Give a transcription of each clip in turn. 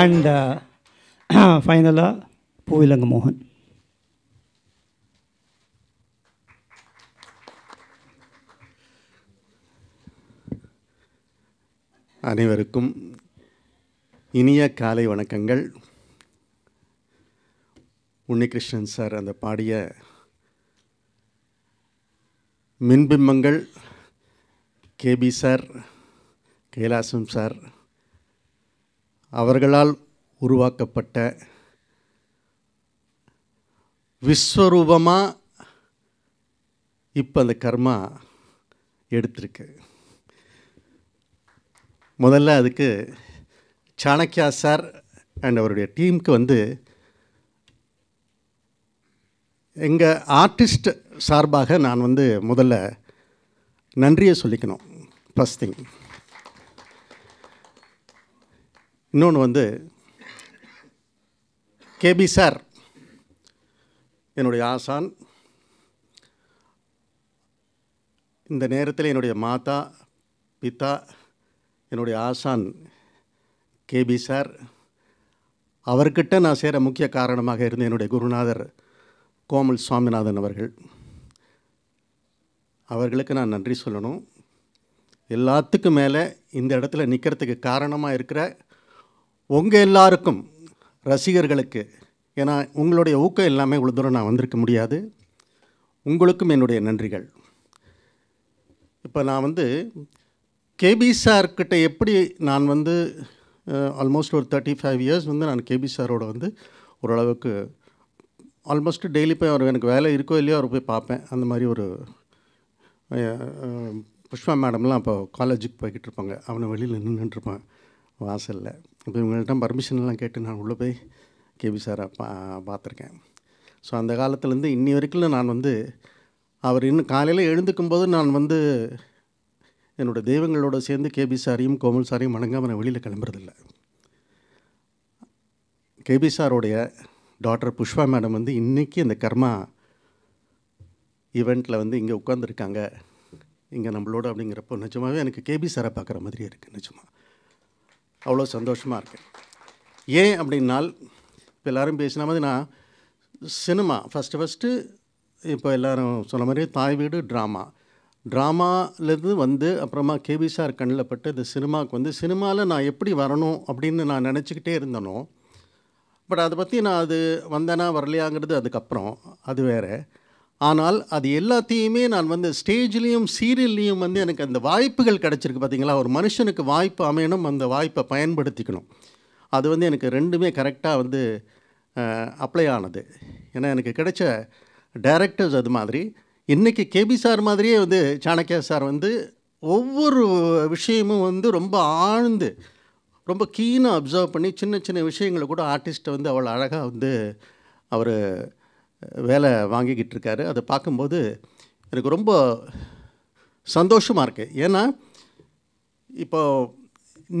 And ஃபைனலாக பூவிலங்க மோகன் அனைவருக்கும் இனிய காலை வணக்கங்கள் உன்னிகிருஷ்ணன் சார் அந்த பாடிய மின்பிம்பங்கள் கேபி சார் கைலாசம் சார் அவர்களால் உருவாக்கப்பட்ட விஸ்வரூபமாக இப்போ அந்த கர்மா எடுத்திருக்கு முதல்ல அதுக்கு சாணக்கியா சார் அண்ட் அவருடைய டீமுக்கு வந்து எங்கள் ஆர்டிஸ்ட் சார்பாக நான் வந்து முதல்ல நன்றியை சொல்லிக்கணும் ஃபஸ்ட் திங் இன்னொன்று வந்து கேபி சார் என்னுடைய ஆசான் இந்த நேரத்தில் என்னுடைய மாதா பிதா என்னுடைய ஆசான் கேபி சார் அவர்கிட்ட நான் சேர முக்கிய காரணமாக இருந்த என்னுடைய குருநாதர் கோமல் சுவாமிநாதன் அவர்கள் அவர்களுக்கு நான் நன்றி சொல்லணும் எல்லாத்துக்கும் மேலே இந்த இடத்துல நிற்கிறதுக்கு காரணமாக இருக்கிற உங்கள் எல்லாருக்கும் ரசிகர்களுக்கு ஏன்னா உங்களுடைய ஊக்கம் எல்லாமே இவ்வளோ தூரம் நான் வந்திருக்க முடியாது உங்களுக்கும் என்னுடைய நன்றிகள் இப்போ நான் வந்து கேபி சார்கிட்ட எப்படி நான் வந்து ஆல்மோஸ்ட் ஒரு தேர்ட்டி ஃபைவ் இயர்ஸ் வந்து நான் கேபி சாரோட வந்து ஓரளவுக்கு ஆல்மோஸ்ட் டெய்லி போய் அவர் எனக்கு வேலை இருக்கோ இல்லையோ அவர் போய் பார்ப்பேன் அந்த மாதிரி ஒரு புஷ்பா மேடம்லாம் அப்போ காலேஜுக்கு போய்கிட்டு இருப்பாங்க அவனை வெளியில் நின்றுட்டுருப்பான் வாசலில் இப்போ இவங்கள்ட்ட பர்மிஷன்லாம் கேட்டு நான் உள்ளே போய் கேபி சாரை பா பார்த்துருக்கேன் ஸோ அந்த காலத்துலேருந்து இன்னி வரைக்கும் நான் வந்து அவர் இன்னும் காலையில் எழுந்துக்கும் போது நான் வந்து என்னோடய தெய்வங்களோடு சேர்ந்து கேபி சாரையும் கோமல் சாரையும் வணங்காமல் நான் வெளியில் கிளம்புறதில்ல கேபி சாரோடைய டாக்டர் புஷ்பா மேடம் வந்து இன்றைக்கி இந்த கர்மா ஈவெண்ட்டில் வந்து இங்கே உட்காந்துருக்காங்க இங்கே நம்மளோட அப்படிங்கிறப்போ நிஜமாகவே எனக்கு கேபி சாரை பார்க்குற மாதிரியே இருக்குது நிஜமாக அவ்வளோ சந்தோஷமாக இருக்குது ஏன் அப்படின்னால் இப்போ எல்லோரும் பேசின மாதிரி நான் சினிமா ஃபஸ்ட்டு ஃபஸ்ட்டு இப்போ எல்லோரும் சொன்ன மாதிரி தாய் வீடு ட்ராமா ட்ராமாலேருந்து வந்து அப்புறமா கேபி சார் கண்ணில் பட்டு இந்த சினிமாவுக்கு வந்து சினிமாவில் நான் எப்படி வரணும் அப்படின்னு நான் நினச்சிக்கிட்டே இருந்தேனோ பட் அதை பற்றி நான் அது வந்தேனா வரலையாங்கிறது அதுக்கப்புறம் அது வேறு ஆனால் அது எல்லாத்தையுமே நான் வந்து ஸ்டேஜ்லேயும் சீரியல்லையும் வந்து எனக்கு அந்த வாய்ப்புகள் கிடச்சிருக்கு பார்த்திங்களா ஒரு மனுஷனுக்கு வாய்ப்பு அமையணும் அந்த வாய்ப்பை பயன்படுத்திக்கணும் அது வந்து எனக்கு ரெண்டுமே கரெக்டாக வந்து அப்ளை ஆனது ஏன்னா எனக்கு கிடைச்ச டைரக்டர்ஸ் அது மாதிரி இன்றைக்கி கேபி சார் மாதிரியே வந்து சாணக்கியா சார் வந்து ஒவ்வொரு விஷயமும் வந்து ரொம்ப ஆழ்ந்து ரொம்ப கீனாக அப்சர்வ் பண்ணி சின்ன சின்ன விஷயங்களை கூட ஆர்டிஸ்ட்டை வந்து அவ்வளோ அழகாக வந்து அவர் வேலை வாங்கிக்கிட்டு இருக்காரு அதை பார்க்கும்போது எனக்கு ரொம்ப சந்தோஷமாக இருக்குது ஏன்னா இப்போ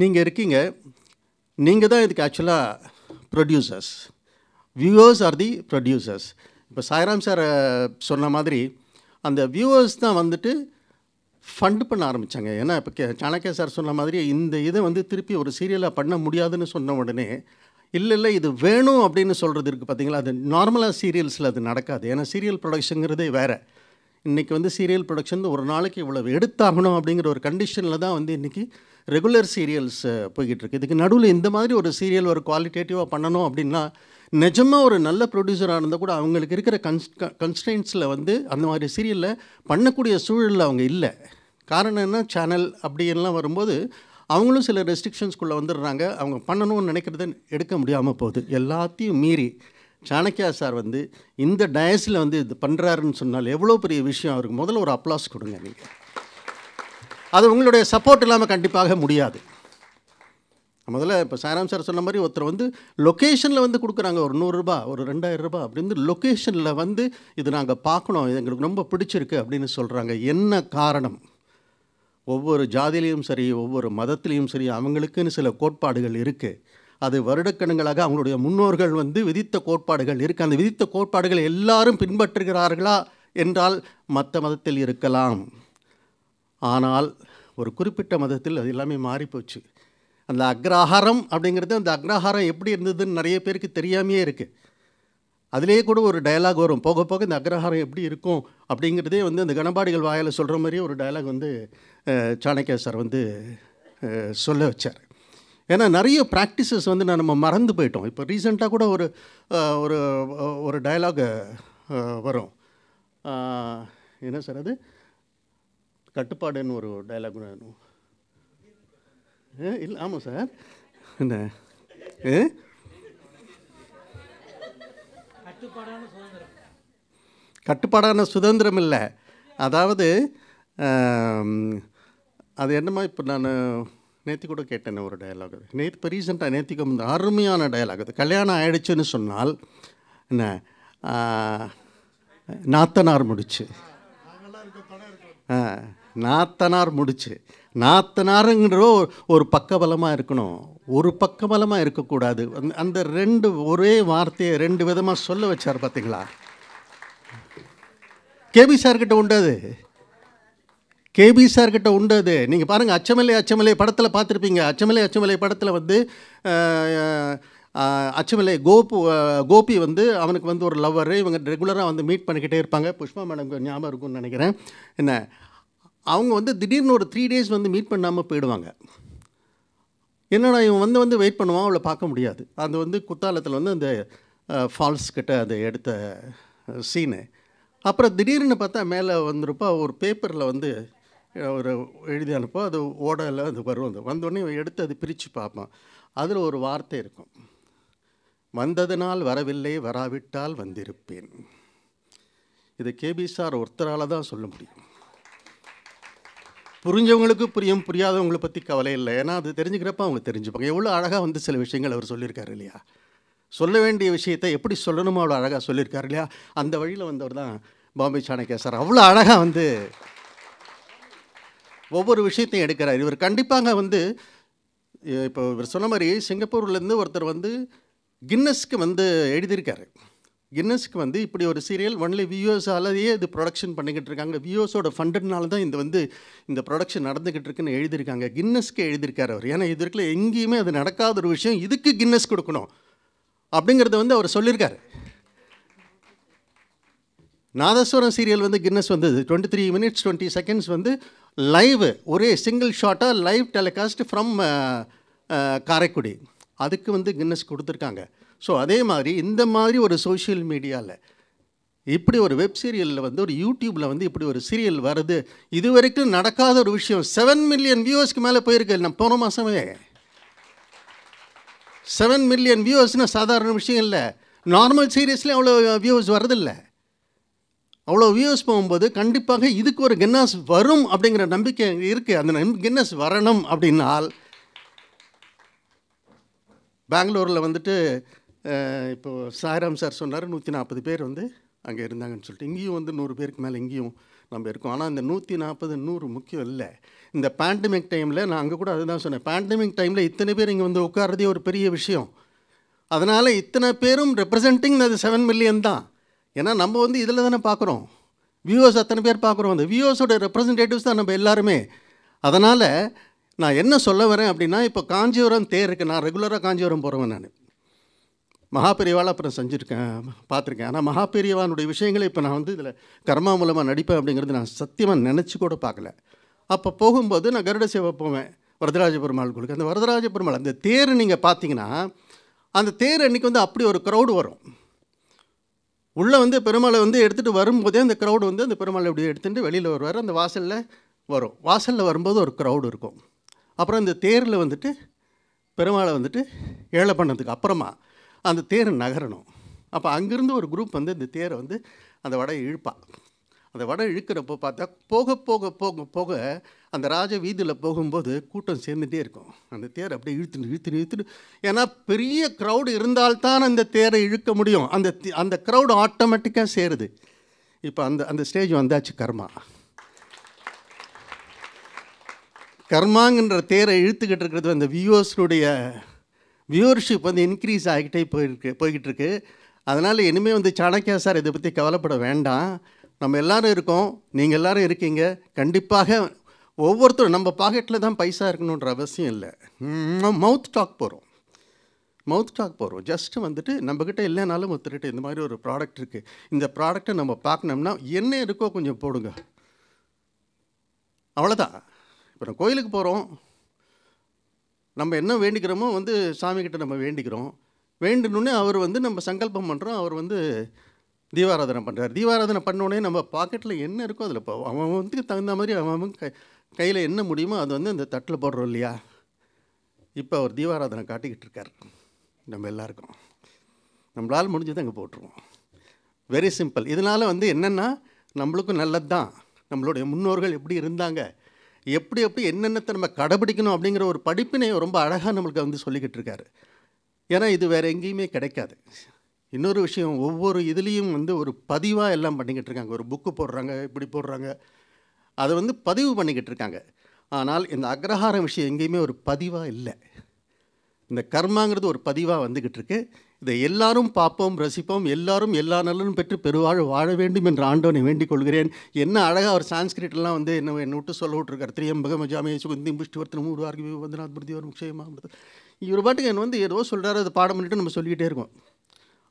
நீங்கள் இருக்கீங்க நீங்கள் தான் இதுக்கு ஆக்சுவலாக producers viewers are the producers இப்போ சாய்ராம் சார் சொன்ன மாதிரி அந்த வியூவர்ஸ் தான் வந்துட்டு ஃபண்ட் பண்ண ஆரம்பித்தாங்க ஏன்னா இப்போ கே சாணக்கிய சார் சொன்ன மாதிரி இந்த இதை வந்து திருப்பி ஒரு சீரியலாக பண்ண முடியாதுன்னு சொன்ன உடனே இல்லை இல்லை இது வேணும் அப்படின்னு சொல்கிறது இருக்குது பார்த்தீங்களா அது நார்மலாக சீரியல்ஸில் அது நடக்காது ஏன்னா சீரியல் ப்ரொடக்ஷனுங்கிறதே வேறு இன்றைக்கி வந்து சீரியல் ப்ரொடக்ஷன் ஒரு நாளைக்கு இவ்வளவு எடுத்தாகணும் அப்படிங்கிற ஒரு கண்டிஷனில் தான் வந்து இன்றைக்கி ரெகுலர் சீரியல்ஸ் போய்கிட்டு இருக்குது இதுக்கு நடுவில் இந்த மாதிரி ஒரு சீரியல் ஒரு குவாலிட்டேட்டிவாக பண்ணணும் அப்படின்னா நிஜமாக ஒரு நல்ல ப்ரொடியூசராக இருந்தால் கூட அவங்களுக்கு இருக்கிற கன்ஸ் கன்ஸ்டன்ஸில் வந்து அந்த மாதிரி சீரியலில் பண்ணக்கூடிய சூழலில் அவங்க இல்லை காரணம் என்ன சேனல் அப்படின்லாம் வரும்போது அவங்களும் சில ரெஸ்ட்ரிக்ஷன்ஸ்குள்ளே வந்துடுறாங்க அவங்க பண்ணணும்னு நினைக்கிறத எடுக்க முடியாமல் போகுது எல்லாத்தையும் மீறி சாணக்கியா சார் வந்து இந்த டயஸில் வந்து இது பண்ணுறாருன்னு சொன்னால் எவ்வளோ பெரிய விஷயம் அவருக்கு முதல்ல ஒரு அப்ளாஸ் கொடுங்க நீங்கள் அது உங்களுடைய சப்போர்ட் இல்லாமல் கண்டிப்பாக முடியாது முதல்ல இப்போ சாராம் சார் சொன்ன மாதிரி ஒருத்தர் வந்து லொக்கேஷனில் வந்து கொடுக்குறாங்க ஒரு நூறுரூபா ஒரு ரெண்டாயிரரூபா அப்படின்னு லொக்கேஷனில் வந்து இது நாங்கள் பார்க்கணும் இது எங்களுக்கு ரொம்ப பிடிச்சிருக்கு அப்படின்னு சொல்கிறாங்க என்ன காரணம் ஒவ்வொரு ஜாதியிலையும் சரி ஒவ்வொரு மதத்துலேயும் சரி அவங்களுக்குன்னு சில கோட்பாடுகள் இருக்குது அது வருடக்கணங்களாக அவங்களுடைய முன்னோர்கள் வந்து விதித்த கோட்பாடுகள் இருக்குது அந்த விதித்த கோட்பாடுகள் எல்லாரும் பின்பற்றுகிறார்களா என்றால் மற்ற மதத்தில் இருக்கலாம் ஆனால் ஒரு குறிப்பிட்ட மதத்தில் அது எல்லாமே மாறிப்போச்சு அந்த அக்ரஹாரம் அப்படிங்கிறது அந்த அக்ரஹாரம் எப்படி இருந்ததுன்னு நிறைய பேருக்கு தெரியாமையே இருக்குது அதிலேயே கூட ஒரு டயலாக் வரும் போக போக இந்த அக்ரஹாரம் எப்படி இருக்கும் அப்படிங்கிறதே வந்து அந்த கனபாடிகள் வாயில் சொல்கிற மாதிரியே ஒரு டயலாக் வந்து சாணக்கியா சார் வந்து சொல்ல வச்சார் ஏன்னா நிறைய ப்ராக்டிசஸ் வந்து நான் நம்ம மறந்து போயிட்டோம் இப்போ ரீசெண்டாக கூட ஒரு ஒரு ஒரு டயலாக் வரும் என்ன சார் அது கட்டுப்பாடுன்னு ஒரு டைலாக் வேணும் இல்லை ஆமாம் சார் என்ன கட்டுப்பாடான சுதந்திரம் இல்லை அதாவது அது என்னமா இப்போ நான் நேத்தி கூட கேட்டேன் ஒரு டயலாக் அது நேற்று இப்போ ரீசெண்டாக நேத்திக்கும் இந்த அருமையான டயலாக் அது கல்யாணம் ஆயிடுச்சுன்னு சொன்னால் என்ன நாத்தனார் முடிச்சு ஆ நாத்தனார் முடிச்சு நாத்தனாருங்கிற ஒரு பக்கபலமாக இருக்கணும் ஒரு பக்கபலமாக இருக்கக்கூடாது அந்த ரெண்டு ஒரே வார்த்தையை ரெண்டு விதமாக சொல்ல வச்சார் பார்த்தீங்களா கேபி சார்கிட்ட உண்டாது கேபி சார்கிட்ட உண்டது நீங்கள் பாருங்கள் அச்சமலை அச்சமலை படத்தில் பார்த்துருப்பீங்க அச்சமலை அச்சமலை படத்தில் வந்து அச்சமலை கோபு கோபி வந்து அவனுக்கு வந்து ஒரு லவ்வர் இவங்க ரெகுலராக வந்து மீட் பண்ணிக்கிட்டே இருப்பாங்க புஷ்பா மேடம் ஞாபகம் இருக்கும்னு நினைக்கிறேன் என்ன அவங்க வந்து திடீர்னு ஒரு த்ரீ டேஸ் வந்து மீட் பண்ணாமல் போயிடுவாங்க என்னடா இவன் வந்து வந்து வெயிட் பண்ணுவான் அவளை பார்க்க முடியாது அது வந்து குத்தாலத்தில் வந்து அந்த ஃபால்ஸ் கிட்ட அதை எடுத்த சீனு அப்புறம் திடீர்னு பார்த்தா மேலே வந்திருப்பா ஒரு பேப்பரில் வந்து ஒரு எழுதி அனுப்போ அது ஓடையில் அது வரும் அது வந்தோடனே எடுத்து அது பிரித்து பார்ப்பான் அதில் ஒரு வார்த்தை இருக்கும் வந்ததினால் வரவில்லை வராவிட்டால் வந்திருப்பேன் இது கேபி சார் ஒருத்தரால் தான் சொல்ல முடியும் புரிஞ்சவங்களுக்கு புரியும் புரியாதவங்களை பற்றி கவலை இல்லை ஏன்னா அது தெரிஞ்சுக்கிறப்ப அவங்க தெரிஞ்சுப்பாங்க எவ்வளோ அழகாக வந்து சில விஷயங்கள் அவர் சொல்லியிருக்காரு இல்லையா சொல்ல வேண்டிய விஷயத்தை எப்படி சொல்லணுமோ அவ்வளோ அழகாக சொல்லியிருக்காரு இல்லையா அந்த வழியில் வந்தவர் தான் பாம்பே சாணக்கியா சார் அவ்வளோ அழகாக வந்து ஒவ்வொரு விஷயத்தையும் எடுக்கிறார் இவர் கண்டிப்பாக வந்து இப்போ இவர் சொன்ன மாதிரி சிங்கப்பூர்லேருந்து ஒருத்தர் வந்து கின்னஸ்க்கு வந்து எழுதியிருக்காரு கின்னஸ்க்கு வந்து இப்படி ஒரு சீரியல் ஒன்லி வியூஎஸாலேயே இது ப்ரொடக்ஷன் பண்ணிக்கிட்டு இருக்காங்க வியூஸோட ஃபண்டட்னால தான் இந்த வந்து இந்த ப்ரொடக்ஷன் நடந்துக்கிட்டு இருக்குன்னு எழுதியிருக்காங்க கின்னஸ்க்கு எழுதியிருக்கார் அவர் ஏன்னா இது இருக்கல எங்கேயுமே அது நடக்காத ஒரு விஷயம் இதுக்கு கின்னஸ் கொடுக்கணும் அப்படிங்கிறத வந்து அவர் சொல்லியிருக்காரு நாதஸ்வரம் சீரியல் வந்து கின்னஸ் வந்தது twenty three minutes twenty seconds வந்து லைவ் ஒரே சிங்கிள் ஷாட்டாக லைவ் டெலிகாஸ்ட் ஃப்ரம் காரைக்குடி அதுக்கு வந்து கின்னஸ் கொடுத்துருக்காங்க ஸோ அதே மாதிரி இந்த மாதிரி ஒரு சோஷியல் மீடியாவில் இப்படி ஒரு வெப் சீரியலில் வந்து ஒரு யூடியூப்பில் வந்து இப்படி ஒரு சீரியல் வருது இது வரைக்கும் நடக்காத ஒரு விஷயம் செவன் மில்லியன் வியூவர்ஸ்க்கு மேலே போயிருக்கு நான் போன மாதமே செவன் மில்லியன் வியூவர்ஸ்னால் சாதாரண விஷயம் இல்லை நார்மல் சீரியஸ்லேயும் அவ்வளோ வியூவர்ஸ் வரதில்லை அவ்வளோ வியூஸ் போகும்போது கண்டிப்பாக இதுக்கு ஒரு கின்னஸ் வரும் அப்படிங்கிற நம்பிக்கை இருக்குது அந்த கின்னஸ் வரணும் அப்படின்னால் பெங்களூரில் வந்துட்டு இப்போது சாய்ராம் சார் சொன்னார் நூற்றி நாற்பது பேர் வந்து அங்கே இருந்தாங்கன்னு சொல்லிட்டு இங்கேயும் வந்து நூறு பேருக்கு மேலே இங்கேயும் நம்ம இருக்கோம் ஆனால் இந்த நூற்றி நாற்பது நூறு முக்கியம் இல்லை இந்த பேண்டமிக் டைமில் நான் அங்கே கூட அதுதான் சொன்னேன் பேண்டமிக் டைமில் இத்தனை பேர் இங்கே வந்து உட்காரதே ஒரு பெரிய விஷயம் அதனால் இத்தனை பேரும் ரெப்ரசன்டிங் அது செவன் மில்லியன் தான் ஏன்னா நம்ம வந்து இதில் தானே பார்க்குறோம் வியூவர்ஸ் அத்தனை பேர் பார்க்குறோம் அந்த வியூவர்ஸோட ரெப்ரசன்டேட்டிவ்ஸ் தான் நம்ம எல்லாருமே அதனால் நான் என்ன சொல்ல வரேன் அப்படின்னா இப்போ காஞ்சிபுரம் தேருக்கு நான் ரெகுலராக காஞ்சிபுரம் போகிறவன் நான் மகாபெரிவால் அப்புறம் செஞ்சுருக்கேன் பார்த்துருக்கேன் ஆனால் மகாபெரியவானுடைய விஷயங்களை இப்போ நான் வந்து இதில் கர்மா மூலமாக நடிப்பேன் அப்படிங்கிறது நான் சத்தியமாக நினச்சி கூட பார்க்கல அப்போ போகும்போது நான் கருட சேவை போவேன் வரதராஜ பெருமாள் கொடுக்கு அந்த வரதராஜ பெருமாள் அந்த தேர் நீங்கள் பார்த்தீங்கன்னா அந்த தேர் அன்றைக்கி வந்து அப்படி ஒரு க்ரௌடு வரும் உள்ளே வந்து பெருமாளை வந்து எடுத்துகிட்டு வரும்போதே அந்த க்ரௌடு வந்து அந்த பெருமாளை இப்படி எடுத்துகிட்டு வெளியில் வருவார் அந்த வாசலில் வரும் வாசலில் வரும்போது ஒரு க்ரௌடு இருக்கும் அப்புறம் இந்த தேரில் வந்துட்டு பெருமாளை வந்துட்டு ஏழை பண்ணதுக்கு அப்புறமா அந்த தேர் நகரணும் அப்போ அங்கேருந்து ஒரு குரூப் வந்து இந்த தேரை வந்து அந்த வடையை இழுப்பா அந்த வடை இழுக்கிறப்போ பார்த்தா போக போக போக போக அந்த ராஜ வீதியில் போகும்போது கூட்டம் சேர்ந்துகிட்டே இருக்கும் அந்த தேர் அப்படியே இழுத்துட்டு இழுத்துட்டு இழுத்துட்டு ஏன்னா பெரிய க்ரௌடு இருந்தால்தான் அந்த தேரை இழுக்க முடியும் அந்த அந்த க்ரௌடு ஆட்டோமேட்டிக்காக சேருது இப்போ அந்த அந்த ஸ்டேஜ் வந்தாச்சு கர்மா கர்மாங்கிற தேரை இழுத்துக்கிட்டு இருக்கிறது அந்த வியூவர்ஸுடைய வியூவர்ஷிப் வந்து இன்க்ரீஸ் ஆகிக்கிட்டே போயிருக்கு போய்கிட்டு இருக்கு அதனால் இனிமேல் வந்து சாணக்கியா சார் இதை பற்றி கவலைப்பட வேண்டாம் நம்ம எல்லோரும் இருக்கோம் நீங்கள் எல்லோரும் இருக்கீங்க கண்டிப்பாக ஒவ்வொருத்தரும் நம்ம பாக்கெட்டில் தான் பைசா இருக்கணுன்ற அவசியம் இல்லை மவுத் டாக் போகிறோம் மவுத் டாக் போகிறோம் ஜஸ்ட்டு வந்துட்டு நம்மக்கிட்ட இல்லைனாலும் ஒருத்தர்கிட்ட இந்த மாதிரி ஒரு ப்ராடக்ட் இருக்குது இந்த ப்ராடக்ட்டை நம்ம பார்க்கணும்னா என்ன இருக்கோ கொஞ்சம் போடுங்க அவ்வளோதான் இப்போ நான் கோயிலுக்கு போகிறோம் நம்ம என்ன வேண்டிக்கிறோமோ வந்து சாமிக்கிட்ட நம்ம வேண்டிக்கிறோம் வேண்டணுன்னே அவர் வந்து நம்ம சங்கல்பம் பண்ணுறோம் அவர் வந்து தீபாராதனை பண்ணுறார் தீபாராதனை பண்ணோடனே நம்ம பாக்கெட்டில் என்ன இருக்கோ அதில் இப்போ அவன் வந்து தகுந்த மாதிரி அவன் கை கையில் என்ன முடியுமோ அது வந்து அந்த தட்டில் போடுறோம் இல்லையா இப்போ அவர் தீபாராதனை காட்டிக்கிட்டு இருக்கார் நம்ம எல்லாருக்கும் நம்மளால் முடிஞ்சது அங்கே போட்டுருவோம் வெரி சிம்பிள் இதனால் வந்து என்னென்னா நம்மளுக்கும் நல்லது தான் நம்மளுடைய முன்னோர்கள் எப்படி இருந்தாங்க எப்படி எப்படி என்னென்னத்தை நம்ம கடைபிடிக்கணும் அப்படிங்கிற ஒரு படிப்பினை ரொம்ப அழகாக நம்மளுக்கு வந்து சொல்லிக்கிட்டு இருக்காரு ஏன்னா இது வேறு எங்கேயுமே கிடைக்காது இன்னொரு விஷயம் ஒவ்வொரு இதுலேயும் வந்து ஒரு பதிவாக எல்லாம் பண்ணிக்கிட்டு இருக்காங்க ஒரு புக்கு போடுறாங்க இப்படி போடுறாங்க அதை வந்து பதிவு பண்ணிக்கிட்டு இருக்காங்க ஆனால் இந்த அக்ரஹார விஷயம் எங்கேயுமே ஒரு பதிவாக இல்லை இந்த கர்மாங்கிறது ஒரு பதிவாக வந்துக்கிட்டு இருக்குது இதை எல்லாரும் பார்ப்போம் ரசிப்போம் எல்லாரும் எல்லா நலனும் பெற்று பெருவாழ் வாழ வேண்டும் என்று ஆண்டவனை வேண்டிக் கொள்கிறேன் என்ன அழகாக அவர் சான்ஸ்கிரிட்லாம் வந்து என்ன என்ன விட்டு சொல்ல விட்டுருக்கார் திரியம்பகம் ஜாமியை சுகந்தி புஷ்டிவர்த்தனம் ஊர்வார்கி வந்தநாத் மிருதி ஒரு முக்கியமாக இவர் பாட்டுக்கு என்ன வந்து ஏதோ சொல்கிறாரு அதை பாடம் பண்ணிட்டு நம்ம சொல்லிக்கிட்டே இருக்கோம்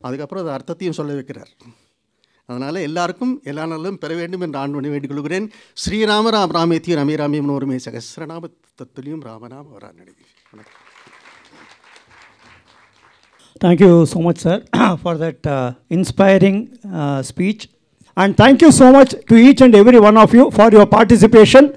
அதுக்கப்புறம் அது அர்த்தத்தையும் சொல்ல வைக்கிறார் அதனால் எல்லாருக்கும் எல்லா நாளும் பெற வேண்டும் என்று ஆண்டவனை வேண்டிக் கொள்கிறேன் ஸ்ரீராமராம் ராமேத்தியும் ரமே ராமியம் ஒருமே சகசிரநாம தத்துலையும் ராமநாம் அவரான் நினைவு வணக்கம் Thank you so much, sir, for that uh, inspiring uh, speech. And thank you so much to each and every one of you for your participation.